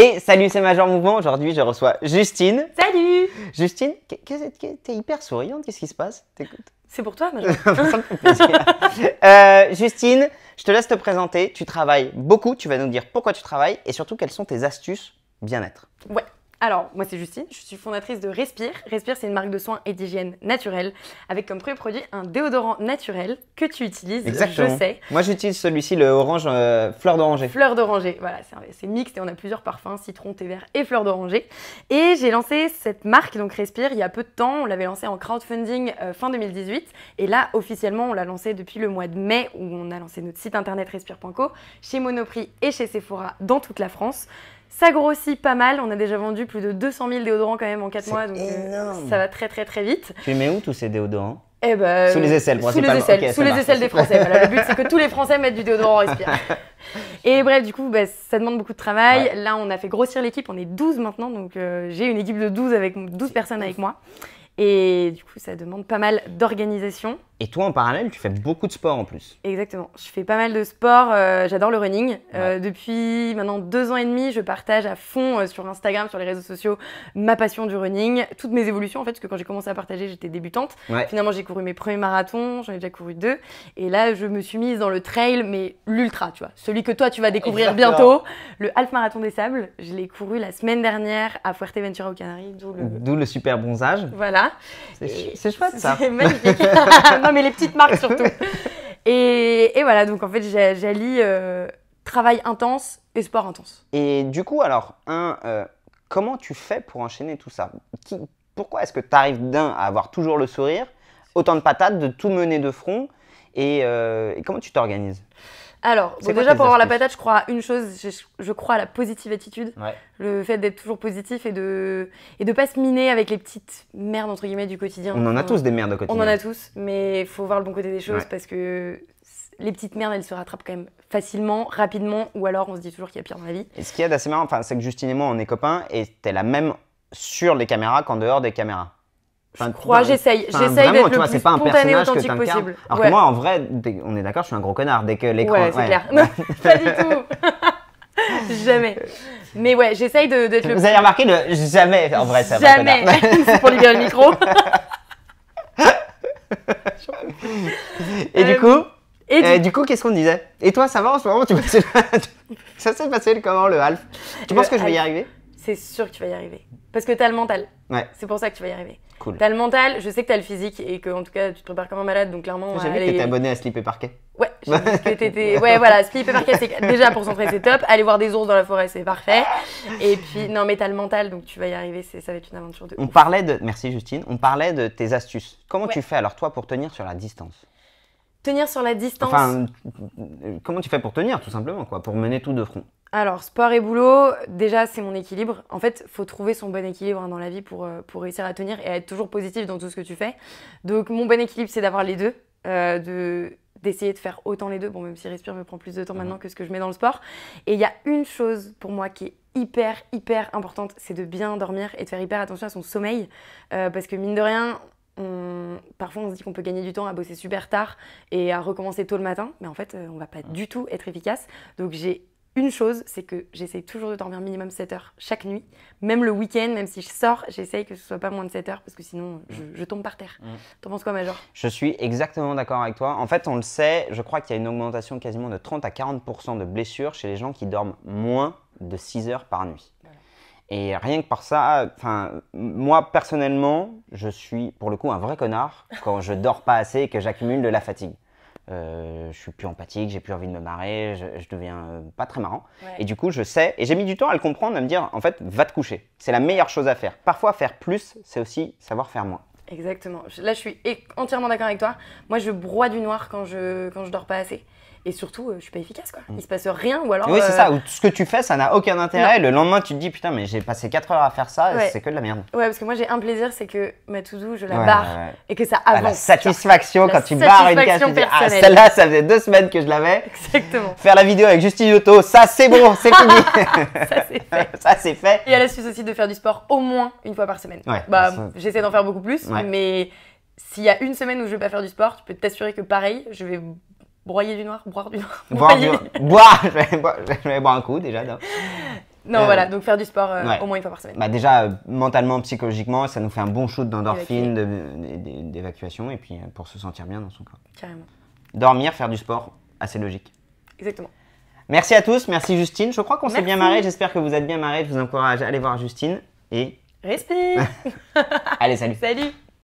Et salut, c'est Major Mouvement. Aujourd'hui, je reçois Justine. Salut Justine, t'es hyper souriante, qu'est-ce qui se passe C'est pour toi, Major. Euh, Justine, je te laisse te présenter. Tu travailles beaucoup, tu vas nous dire pourquoi tu travailles et surtout quelles sont tes astuces bien-être. Ouais. Alors, moi c'est Justine, je suis fondatrice de Respire. Respire, c'est une marque de soins et d'hygiène naturelle, avec comme premier produit un déodorant naturel que tu utilises, Exactement. je sais. Moi j'utilise celui-ci, le orange euh, fleur d'oranger. Fleur d'oranger, voilà, c'est mixte et on a plusieurs parfums, citron, thé vert et fleur d'oranger. Et j'ai lancé cette marque, donc Respire, il y a peu de temps, on l'avait lancé en crowdfunding euh, fin 2018, et là officiellement on l'a lancé depuis le mois de mai où on a lancé notre site internet respire.co, chez Monoprix et chez Sephora dans toute la France. Ça grossit pas mal. On a déjà vendu plus de 200 000 déodorants quand même en 4 mois. Donc euh, ça va très très très vite. Tu mets où tous ces déodorants eh ben, euh, sous les aisselles, Sous les aisselles, sous les aisselles des Français. voilà, le but, c'est que tous les Français mettent du déodorant en respire. Et bref, du coup, bah, ça demande beaucoup de travail. Là, on a fait grossir l'équipe. On est 12 maintenant. Donc, euh, j'ai une équipe de 12, avec, 12 personnes avec moi. Et du coup, ça demande pas mal d'organisation. Et toi, en parallèle, tu fais beaucoup de sport en plus. Exactement. Je fais pas mal de sport. Euh, j'adore le running. Euh, depuis maintenant deux ans et demi, je partage à fond euh, sur Instagram, sur les réseaux sociaux, ma passion du running, toutes mes évolutions en fait, parce que quand j'ai commencé à partager, j'étais débutante. Finalement, j'ai couru mes premiers marathons, j'en ai déjà couru deux. Et là, je me suis mise dans le trail, mais l'ultra, tu vois. Celui que toi, tu vas découvrir bientôt. Le half marathon des sables, je l'ai couru la semaine dernière à Fuerteventura aux Canaries. D'où le... le... super bronzage. Voilà. C'est chouette ça. non, mais les petites marques surtout. Et, voilà, donc en fait, j'allie euh, travail intense et sport intense. Et du coup, alors, un, euh, comment tu fais pour enchaîner tout ça Pourquoi est-ce que tu arrives d'un à avoir toujours le sourire, autant de patates, de tout mener de front et euh, comment tu t'organises alors, déjà pour avoir la patate, je crois à une chose, je, crois à la positive attitude. Le fait d'être toujours positif et de et de pas se miner avec les petites merdes entre guillemets du quotidien. On en a tous des merdes au quotidien. On en a tous, mais il faut voir le bon côté des choses parce que les petites merdes, elles se rattrapent quand même facilement, rapidement, ou alors on se dit toujours qu'il y a pire dans la vie. Et ce qu'il y a d'assez marrant, c'est que Justine et moi, on est copains et t'es la même sur les caméras qu'en dehors des caméras je crois, j'essaye. J'essaye d'être le plus spontané authentique possible. Alors que moi, en vrai, on est d'accord, je suis un gros connard dès que l'écran. Ouais, c'est clair. pas du tout. jamais. Mais ouais, j'essaye d'être le. Vous avez remarqué le jamais en vrai, ça. Jamais. c'est pour libérer le micro. et du euh, coup. Et euh, du, coup, qu'est-ce qu'on disait Et toi, ça va en ce moment tu Ça s'est passé comment le half Tu penses que je vais y arriver C'est sûr que tu vas y arriver. Parce que t'as le mental. C'est pour ça que tu vas y arriver. Cool. T'as le mental, je sais que t'as le physique et que, en tout cas, tu te prépares comme un malade, donc clairement. J'ai vu que t'étais abonné à Slip et Parquet. Ouais, Ouais, voilà, Slip et Parquet, déjà pour s'entraîner, c'est top. Aller voir des ours dans la forêt, c'est parfait. Et puis, non, mais t'as le mental, donc tu vas y arriver, ça va être une aventure de. On parlait de. Merci Justine, on parlait de tes astuces. Comment tu fais alors, toi, pour tenir sur la distance Tenir sur la distance. comment tu fais pour tenir, tout simplement, quoi, pour mener tout de front alors, sport et boulot, déjà, c'est mon équilibre. En fait, faut trouver son bon équilibre hein, dans la vie pour, euh, pour réussir à tenir et à être toujours positif dans tout ce que tu fais. Donc, mon bon équilibre, c'est d'avoir les deux, euh, de d'essayer de faire autant les deux. Bon, même si respirer me prend plus de temps mhm. maintenant que ce que je mets dans le sport. Et il y a une chose pour moi qui est hyper, hyper importante, c'est de bien dormir et de faire hyper attention à son sommeil. Euh, parce que mine de rien, parfois on se dit qu'on peut gagner du temps à bosser super tard et à recommencer tôt le matin, mais en fait euh, on va pas du tout être efficace. Donc j'ai une chose, c'est que j'essaye toujours de dormir minimum 7 heures chaque nuit, même le week-end, même si je sors, j'essaye que ce soit pas moins de 7 heures parce que sinon mm. je, tombe par terre. Tu mm. T'en penses quoi, Major Je suis exactement d'accord avec toi. En fait, on le sait, je crois qu'il y a une augmentation quasiment de 30 à 40 de blessures chez les gens qui dorment moins de 6 heures par nuit. Et rien que par ça, enfin, moi personnellement, je suis pour le coup un vrai connard quand je dors pas assez et que j'accumule de la fatigue. Euh, je suis plus empathique, j'ai plus envie de me marrer, je, ne deviens euh, pas très marrant. Et du coup, je sais, et j'ai mis du temps à le comprendre, à me dire, en fait, va te coucher. C'est la meilleure chose à faire. Parfois, faire plus, c'est aussi savoir faire moins. Exactement. Là, je suis entièrement d'accord avec toi. Moi, je broie du noir quand je, quand je dors pas assez et surtout, euh, je suis pas efficace, quoi. Mm. Il se passe rien, ou alors. Oui, c'est ça, euh, ou ce que tu fais, ça n'a aucun intérêt. Le lendemain, tu te dis, putain, mais j'ai passé 4 heures à faire ça, c'est que de la merde. Ouais, parce que moi, j'ai un plaisir, c'est que ma to-do, je la barre et que ça bah, avance. la satisfaction quand tu barres une case, ah, celle-là, ça faisait deux semaines que je l'avais. Exactement. Faire la vidéo avec Justine Auto, ça, c'est bon, c'est fini. ça, c'est fait. ça, c'est fait. Et à l'astuce aussi de faire du sport au moins une fois par semaine. Bah, j'essaie d'en faire beaucoup plus, mais s'il y a une semaine où je vais pas faire du sport, tu peux t'assurer que pareil, je vais broyer du noir, boire du noir. Boire du noir. boire, je vais, boire, un coup déjà. Non, euh, voilà, donc faire du sport euh, au moins une fois par semaine. Bah déjà, euh, mentalement, psychologiquement, ça nous fait un bon shoot d'endorphine, d'évacuation, et puis pour se sentir bien dans son corps. Carrément. Dormir, faire du sport, assez logique. Exactement. Merci à tous, merci Justine. Je crois qu'on s'est bien marré, j'espère que vous êtes bien marré. Je vous encourage à aller voir Justine et... Respire Allez, salut Salut